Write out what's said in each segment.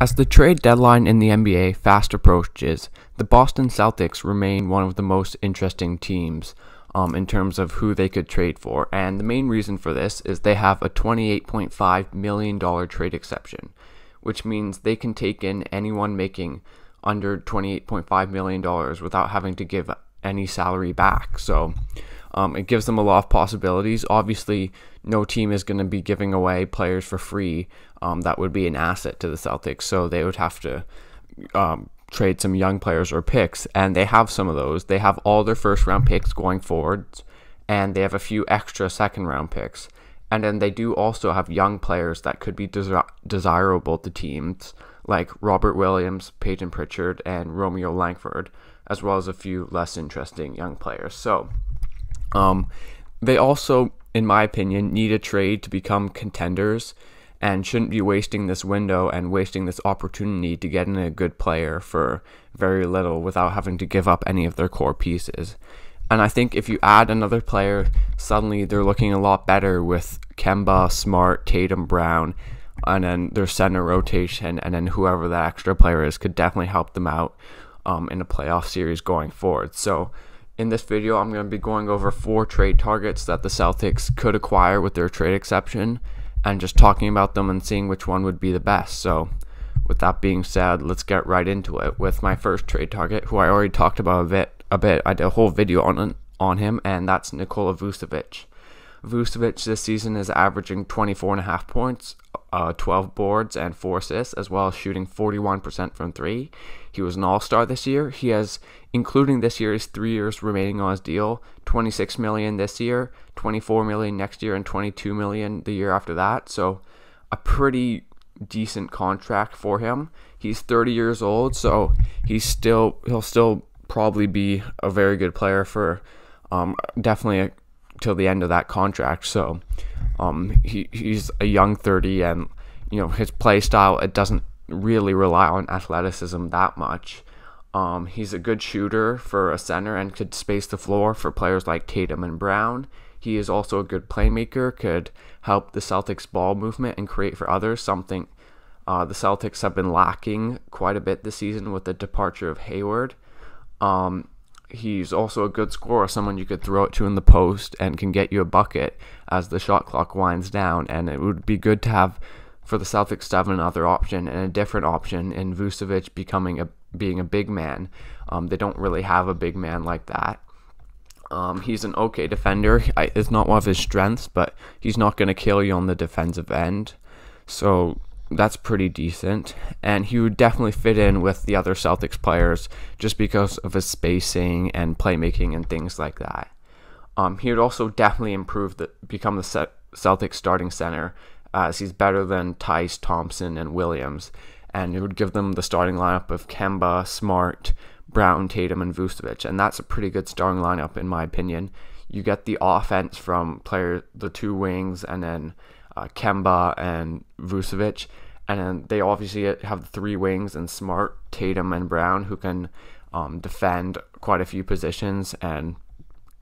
As the trade deadline in the NBA fast approaches, the Boston Celtics remain one of the most interesting teams um, in terms of who they could trade for. And the main reason for this is they have a $28.5 million trade exception, which means they can take in anyone making under $28.5 million without having to give any salary back. So um, it gives them a lot of possibilities. Obviously, no team is going to be giving away players for free. Um, that would be an asset to the Celtics, so they would have to um, trade some young players or picks, and they have some of those. They have all their first round picks going forward, and they have a few extra second round picks. And then they do also have young players that could be des desirable to teams, like Robert Williams, Peyton Pritchard, and Romeo Langford, as well as a few less interesting young players. So, um, they also, in my opinion, need a trade to become contenders and shouldn't be wasting this window and wasting this opportunity to get in a good player for very little without having to give up any of their core pieces. And I think if you add another player, suddenly they're looking a lot better with Kemba, Smart, Tatum, Brown, and then their center rotation, and then whoever that extra player is could definitely help them out um, in a playoff series going forward. So in this video, I'm going to be going over four trade targets that the Celtics could acquire with their trade exception and just talking about them and seeing which one would be the best. So, with that being said, let's get right into it with my first trade target, who I already talked about a bit. A bit. I did a whole video on on him, and that's Nikola Vucevic. Vucevic this season is averaging 24.5 points, uh, 12 boards, and 4 assists, as well as shooting 41% from 3. He was an all star this year. He has, including this year, is three years remaining on his deal, 26 million this year, 24 million next year, and 22 million the year after that. So, a pretty decent contract for him. He's 30 years old, so he's still he'll still probably be a very good player for um, definitely a till the end of that contract. So um, he, he's a young 30, and you know his play style it doesn't really rely on athleticism that much. Um, he's a good shooter for a center and could space the floor for players like Tatum and Brown. He is also a good playmaker, could help the Celtics ball movement and create for others, something uh, the Celtics have been lacking quite a bit this season with the departure of Hayward. Um, he's also a good scorer, someone you could throw it to in the post and can get you a bucket as the shot clock winds down. And it would be good to have for the Celtics to have another option and a different option in Vucevic becoming a being a big man. Um, they don't really have a big man like that. Um, he's an okay defender. I, it's not one of his strengths, but he's not going to kill you on the defensive end. So that's pretty decent. And he would definitely fit in with the other Celtics players just because of his spacing and playmaking and things like that. Um, he would also definitely improve the become the Celtics starting center as he's better than Tice, Thompson, and Williams. And it would give them the starting lineup of Kemba, Smart, Brown, Tatum, and Vucevic. And that's a pretty good starting lineup in my opinion. You get the offense from player the two wings and then uh, Kemba and Vucevic. And they obviously have three wings and Smart, Tatum, and Brown who can um, defend quite a few positions and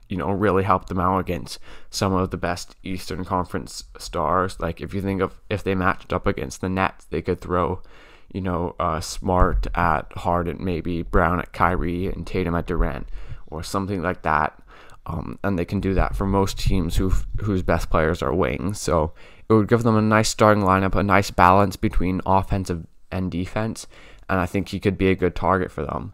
you know really help them out against some of the best Eastern Conference stars. Like if you think of if they matched up against the Nets, they could throw you know uh, Smart at Harden, maybe Brown at Kyrie, and Tatum at Durant, or something like that. Um, and they can do that for most teams who whose best players are wings. So it would give them a nice starting lineup, a nice balance between offensive and defense, and I think he could be a good target for them.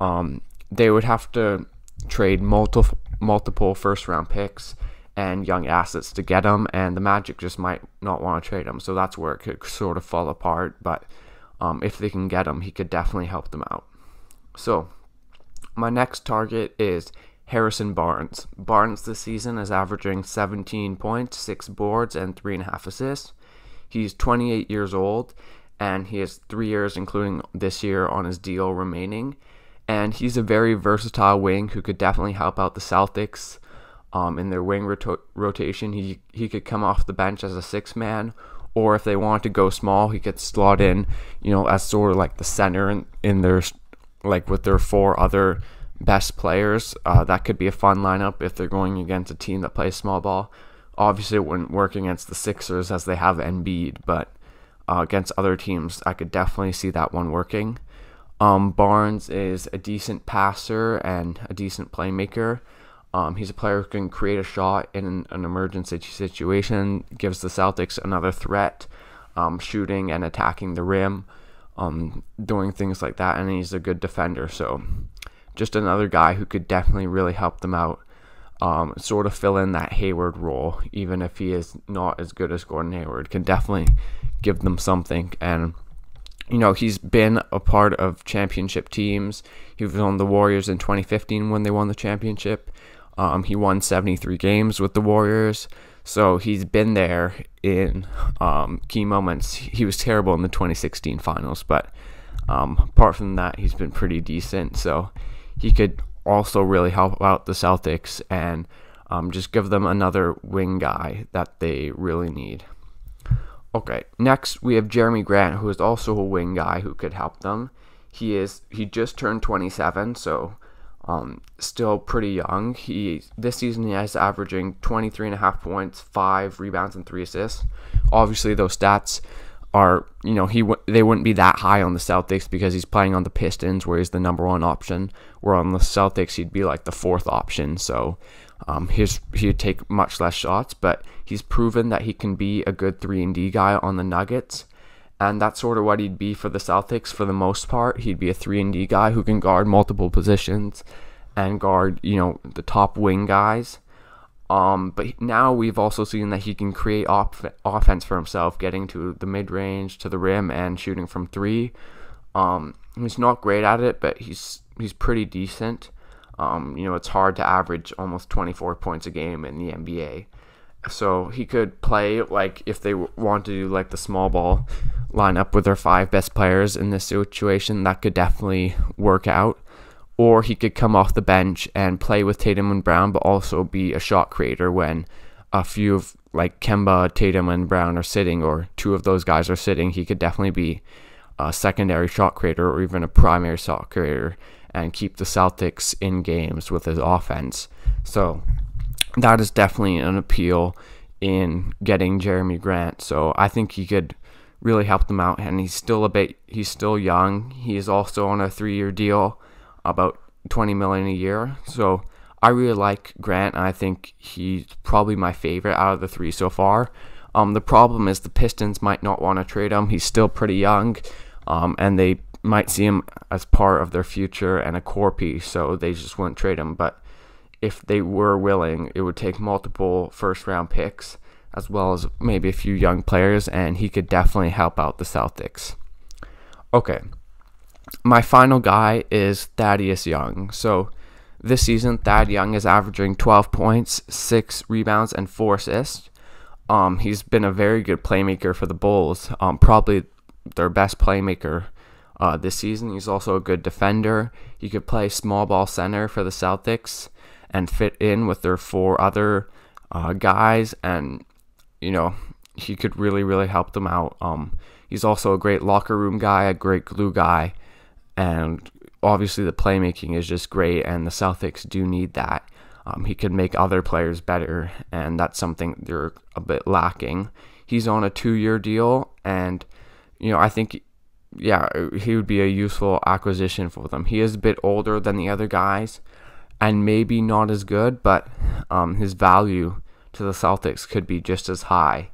Um, they would have to trade multiple multiple first round picks and young assets to get him, and the Magic just might not want to trade him. So that's where it could sort of fall apart. But um, if they can get him, he could definitely help them out. So my next target is Harrison Barnes. Barnes this season is averaging 17 points, 6 boards, and 3.5 assists. He's 28 years old, and he has three years, including this year, on his deal remaining. And he's a very versatile wing who could definitely help out the Celtics um, in their wing rotation. He, he could come off the bench as a six man, or if they want to go small, he could slot in, you know, as sort of like the center in, in their, like with their four other best players. Uh, that could be a fun lineup if they're going against a team that plays small ball. Obviously, it wouldn't work against the Sixers as they have Embiid, but uh, against other teams, I could definitely see that one working. Um, Barnes is a decent passer and a decent playmaker. Um, he's a player who can create a shot in an, emergency situation, gives the Celtics another threat, um, shooting and attacking the rim, um, doing things like that, and he's a good defender. So just another guy who could definitely really help them out. Um, sort of fill in that Hayward role, even if he is not as good as Gordon Hayward, can definitely give them something. And you know, he's been a part of championship teams. He was on the Warriors in 2015 when they won the championship. Um, he won 73 games with the Warriors, so he's been there in um, key moments. He was terrible in the 2016 finals, but um, apart from that, he's been pretty decent. So he could also really help out the Celtics and um, just give them another wing guy that they really need. Okay, next we have Jeremy Grant, who is also a wing guy who could help them. He is he just turned 27, so um, still pretty young. He this season he is averaging 23 and a half points, five rebounds, and three assists. Obviously, those stats are you know he w- they wouldn't be that high on the Celtics because he's playing on the Pistons where he's the number one option. Where on the Celtics he'd be like the fourth option. So um, his he'd take much less shots, but he's proven that he can be a good three and D guy on the Nuggets, and that's sort of what he'd be for the Celtics for the most part. He'd be a three and D guy who can guard multiple positions and guard you know the top wing guys um, but now we've also seen that he can create offense for himself, getting to the mid range, to the rim, and shooting from three. Um, he's not great at it, but he's he's pretty decent. Um, you know, it's hard to average almost 24 points a game in the NBA. So he could play like if they want to do like the small ball lineup with their five best players in this situation, that could definitely work out or he could come off the bench and play with Tatum and Brown, but also be a shot creator when a few of like Kemba, Tatum, and Brown are sitting, or two of those guys are sitting. He could definitely be a secondary shot creator or even a primary shot creator and keep the Celtics in games with his offense. So that is definitely an appeal in getting Jeremy Grant. So I think he could really help them out and he's still a bit he's still young. He is also on a 3-year deal about 20 million a year. So I really like Grant. I think he's probably my favorite out of the three so far. Um, the problem is the Pistons might not want to trade him. He's still pretty young, um, and they might see him as part of their future and a core piece, so they just wouldn't trade him. But if they were willing, it would take multiple first round picks as well as maybe a few young players, and he could definitely help out the Celtics. Okay, my final guy is Thaddeus Young. So this season, Thad Young is averaging 12 points, six rebounds, and four assists. Um, he's been a very good playmaker for the Bulls, um, probably their best playmaker uh, this season. He's also a good defender. He could play small ball center for the Celtics and fit in with their four other uh, guys, and you know he could really, really help them out. Um, he's also a great locker room guy, a great glue guy and obviously the playmaking is just great, and the Celtics do need that. Um, he could make other players better, and that's something they're a bit lacking. He's on a two-year deal, and you know I think, yeah, he would be a useful acquisition for them. He is a bit older than the other guys, and maybe not as good, but um, his value to the Celtics could be just as high.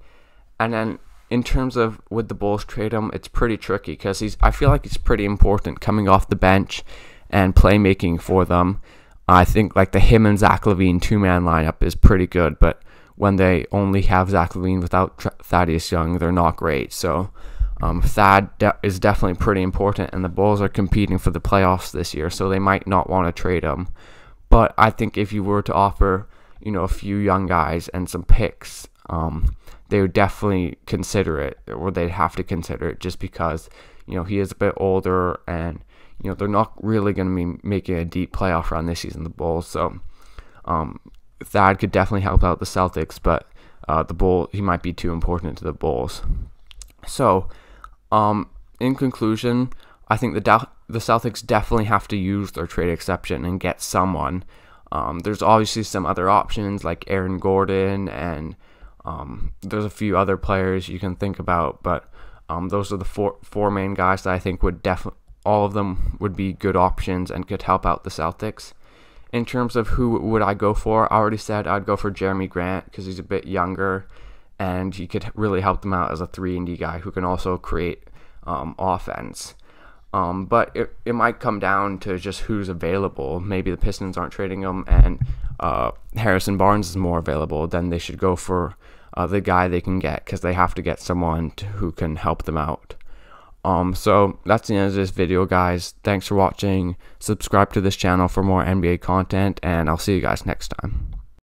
And then in terms of would the Bulls trade him, it's pretty tricky because he's. I feel like he's pretty important coming off the bench and playmaking for them. I think like the him and Zach Levine two man lineup is pretty good, but when they only have Zach Levine without Thaddeus Young, they're not great. So um, Thad de- is definitely pretty important, and the Bulls are competing for the playoffs this year, so they might not want to trade him. But I think if you were to offer, you know, a few young guys and some picks um, they would definitely consider it, or they'd have to consider it, just because you know he is a bit older, and you know they're not really going to be making a deep playoff run this season. The Bulls, so um, Thad could definitely help out the Celtics, but uh, the Bull he might be too important to the Bulls. So, um, in conclusion, I think the the Celtics definitely have to use their trade exception and get someone. Um, there's obviously some other options like Aaron Gordon and um, there's a few other players you can think about, but um, those are the four four main guys that I think would definitely all of them would be good options and could help out the Celtics. In terms of who would I go for, I already said I'd go for Jeremy Grant because he's a bit younger and he could really help them out as a three and D guy who can also create um, offense. Um, but it, it might come down to just who's available. Maybe the Pistons aren't trading him and uh, Harrison Barnes is more available. Then they should go for other uh, guy they can get because they have to get someone to, who can help them out. Um, so that's the end of this video, guys. Thanks for watching. Subscribe to this channel for more NBA content, and I'll see you guys next time.